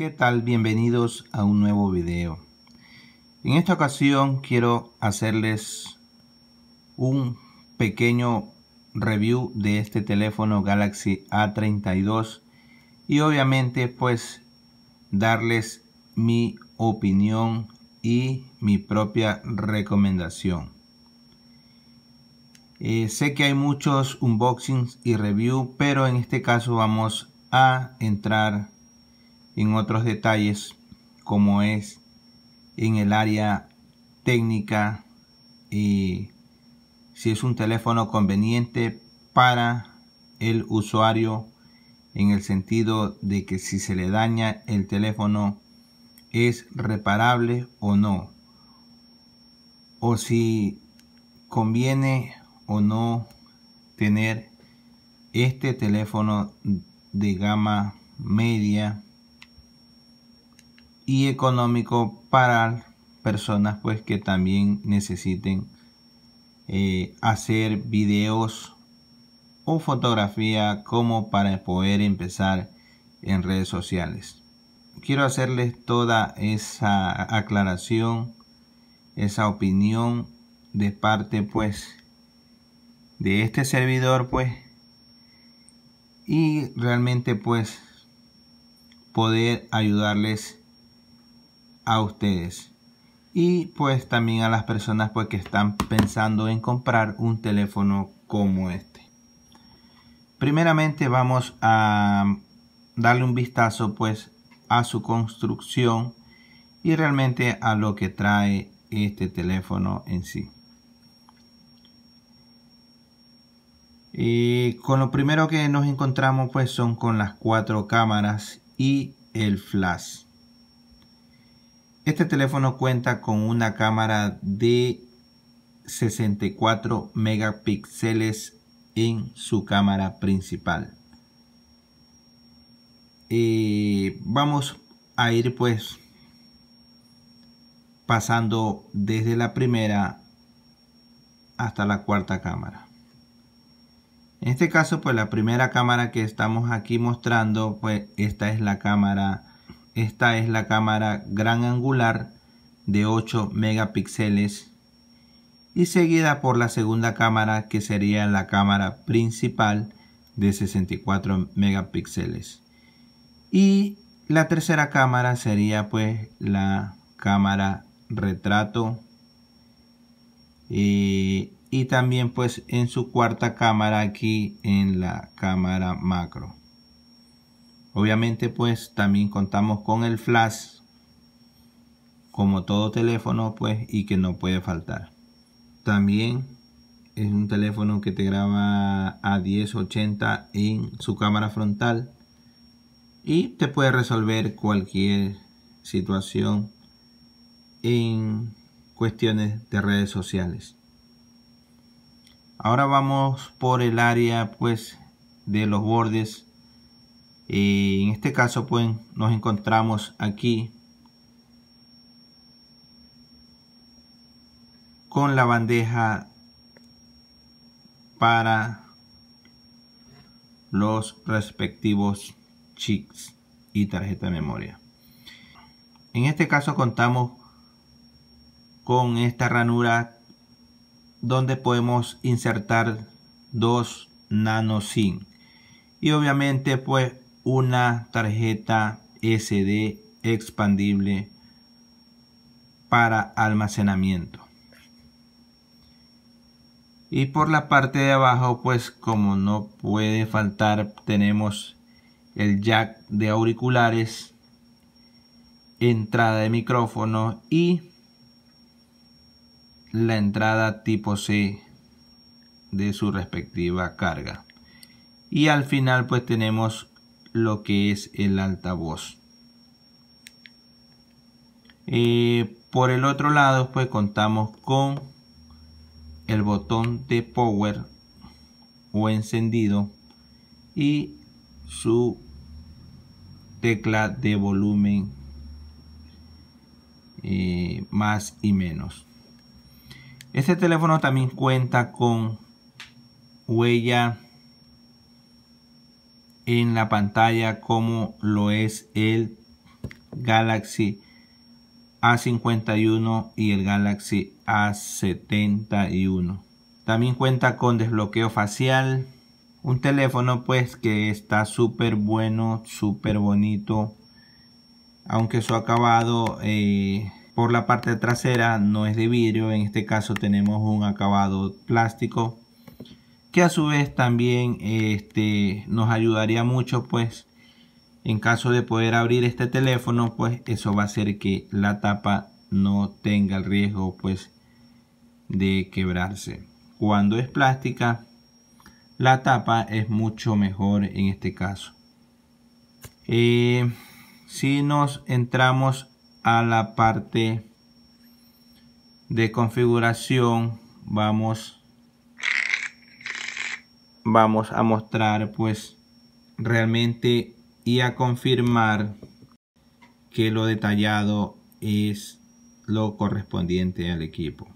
¿Qué tal? Bienvenidos a un nuevo video. En esta ocasión quiero hacerles un pequeño review de este teléfono Galaxy A32 y obviamente pues darles mi opinión y mi propia recomendación. Eh, sé que hay muchos unboxings y review, pero en este caso vamos a entrar en otros detalles como es en el área técnica y si es un teléfono conveniente para el usuario en el sentido de que si se le daña el teléfono es reparable o no o si conviene o no tener este teléfono de gama media y económico para personas pues que también necesiten eh, hacer videos o fotografía como para poder empezar en redes sociales quiero hacerles toda esa aclaración esa opinión de parte pues de este servidor pues y realmente pues poder ayudarles a ustedes y pues también a las personas pues que están pensando en comprar un teléfono como este. Primeramente vamos a darle un vistazo pues a su construcción y realmente a lo que trae este teléfono en sí. Y con lo primero que nos encontramos pues son con las cuatro cámaras y el flash. Este teléfono cuenta con una cámara de 64 megapíxeles en su cámara principal. y eh, vamos a ir pues pasando desde la primera hasta la cuarta cámara. En este caso pues la primera cámara que estamos aquí mostrando pues esta es la cámara esta es la cámara gran angular de 8 megapíxeles y seguida por la segunda cámara que sería la cámara principal de 64 megapíxeles y la tercera cámara sería pues la cámara retrato eh, y también pues en su cuarta cámara aquí en la cámara macro Obviamente pues también contamos con el flash como todo teléfono pues y que no puede faltar. También es un teléfono que te graba a 1080 en su cámara frontal y te puede resolver cualquier situación en cuestiones de redes sociales. Ahora vamos por el área pues de los bordes y en este caso pues nos encontramos aquí con la bandeja para los respectivos chips y tarjeta de memoria. En este caso contamos con esta ranura donde podemos insertar dos nano SIM. Y obviamente pues una tarjeta SD expandible para almacenamiento. Y por la parte de abajo, pues como no puede faltar, tenemos el jack de auriculares, entrada de micrófono y la entrada tipo C de su respectiva carga. Y al final pues tenemos lo que es el altavoz. y eh, por el otro lado, pues contamos con el botón de power o encendido y su tecla de volumen eh, más y menos. Este teléfono también cuenta con huella en la pantalla como lo es el Galaxy A51 y el Galaxy A71. También cuenta con desbloqueo facial. Un teléfono pues que está súper bueno, súper bonito. Aunque su acabado eh, por la parte trasera no es de vidrio. En este caso tenemos un acabado plástico que a su vez también este, nos ayudaría mucho pues en caso de poder abrir este teléfono pues eso va a hacer que la tapa no tenga el riesgo pues de quebrarse cuando es plástica la tapa es mucho mejor en este caso eh, si nos entramos a la parte de configuración vamos vamos a mostrar pues realmente y a confirmar que lo detallado es lo correspondiente al equipo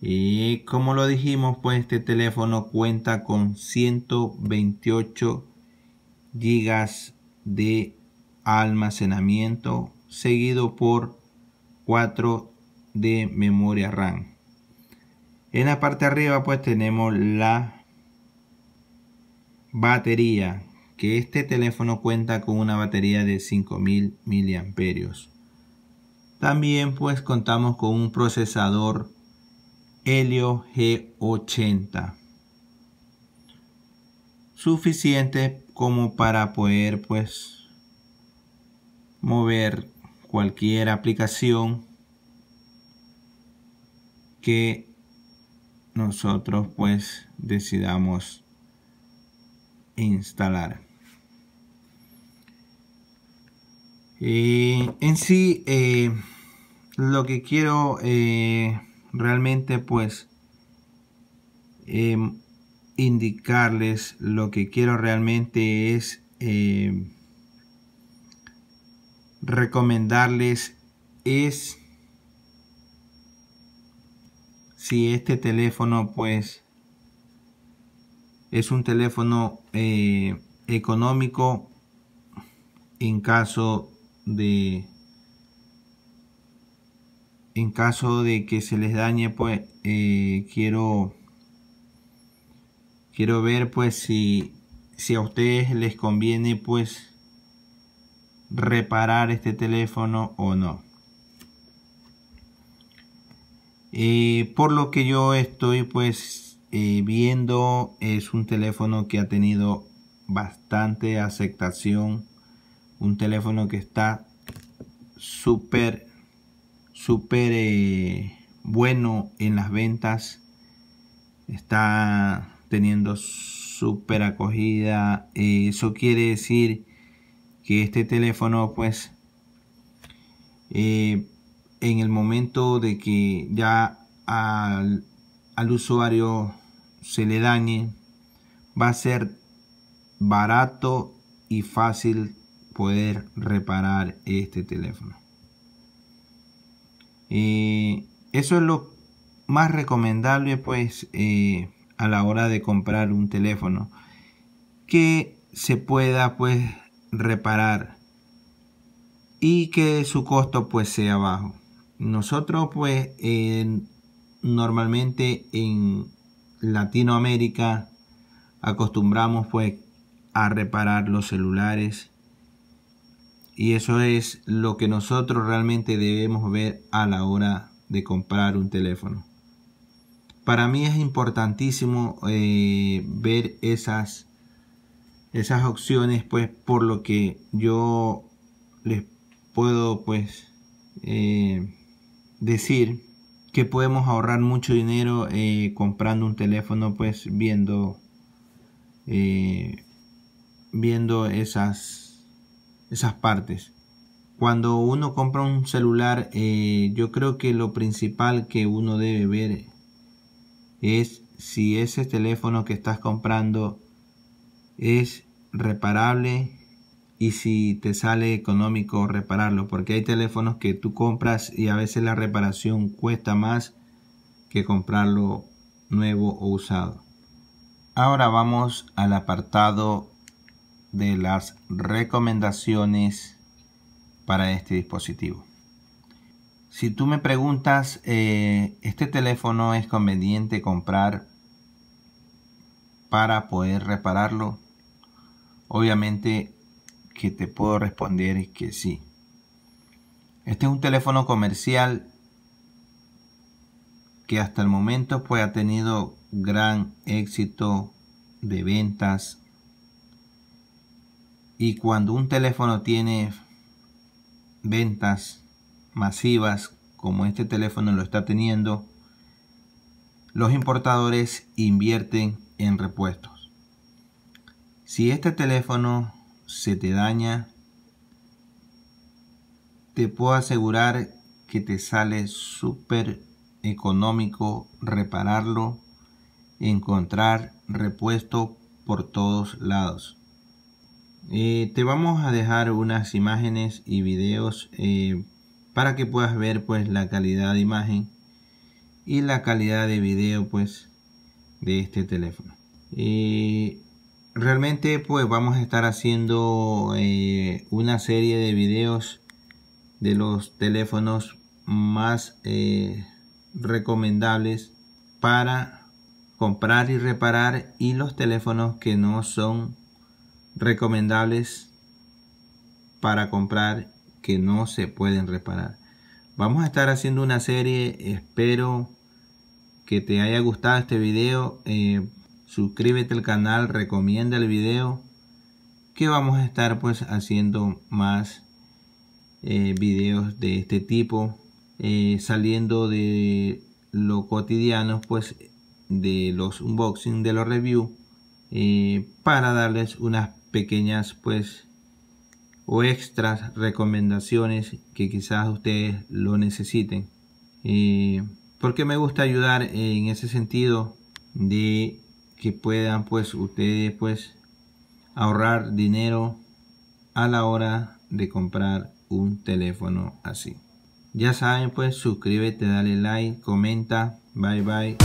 y como lo dijimos pues este teléfono cuenta con 128 gigas de almacenamiento seguido por 4 de memoria RAM en la parte de arriba pues tenemos la batería, que este teléfono cuenta con una batería de 5000 miliamperios. También pues contamos con un procesador Helio G80. Suficiente como para poder pues mover cualquier aplicación que nosotros pues decidamos instalar. en sí, eh, lo que quiero eh, realmente pues em, indicarles, lo que quiero realmente es em, recomendarles es si este teléfono pues es un teléfono eh, económico en caso de en caso de que se les dañe pues eh, quiero quiero ver pues si si a ustedes les conviene pues reparar este teléfono o no eh, por lo que yo estoy pues eh, viendo es un teléfono que ha tenido bastante aceptación. Un teléfono que está súper, súper eh, bueno en las ventas. Está teniendo súper acogida. eso quiere decir que este teléfono pues en el momento de que ya al, usuario se le dañe, va a ser barato y fácil poder reparar este teléfono. Y eh, eso es lo más recomendable pues eh, a la hora de comprar un teléfono que se pueda pues reparar y que su costo pues sea bajo. Nosotros pues normalmente en Latinoamérica acostumbramos pues a reparar los celulares y eso es lo que nosotros realmente debemos ver a la hora de comprar un teléfono. Para mí es importantísimo eh, ver esas, esas opciones pues por lo que yo les puedo pues eh, decir que podemos ahorrar mucho dinero eh, comprando un teléfono pues viendo eh, viendo esas esas partes cuando uno compra un celular eh, yo creo que lo principal que uno debe ver es si ese teléfono que estás comprando es reparable y si te sale económico repararlo, porque hay teléfonos que tú compras y a veces la reparación cuesta más que comprarlo nuevo o usado. Ahora vamos al apartado de las recomendaciones para este dispositivo. Si tú me preguntas, eh, ¿este teléfono es conveniente comprar para poder repararlo? Obviamente que te puedo responder es que sí. Este es un teléfono comercial que hasta el momento pues ha tenido gran éxito de ventas y cuando un teléfono tiene ventas masivas como este teléfono lo está teniendo los importadores invierten en repuestos si este teléfono se te daña, te puedo asegurar que te sale súper económico repararlo, encontrar repuesto por todos lados. Eh, te vamos a dejar unas imágenes y videos eh, para que puedas ver pues la calidad de imagen y la calidad de video pues de este teléfono. Eh, realmente pues vamos a estar haciendo eh, una serie de videos de los teléfonos más eh, recomendables para comprar y reparar y los teléfonos que no son recomendables para comprar que no se pueden reparar vamos a estar haciendo una serie espero que te haya gustado este video eh, suscríbete al canal, recomienda el video, que vamos a estar pues haciendo más vídeos eh, videos de este tipo, eh, saliendo de lo cotidiano pues de los unboxing, de los review eh, para darles unas pequeñas pues o extras recomendaciones que quizás ustedes lo necesiten. porque me gusta ayudar en ese sentido de que puedan pues ustedes pues ahorrar dinero a la hora de comprar un teléfono así. Ya saben pues suscríbete, dale like, comenta, bye bye.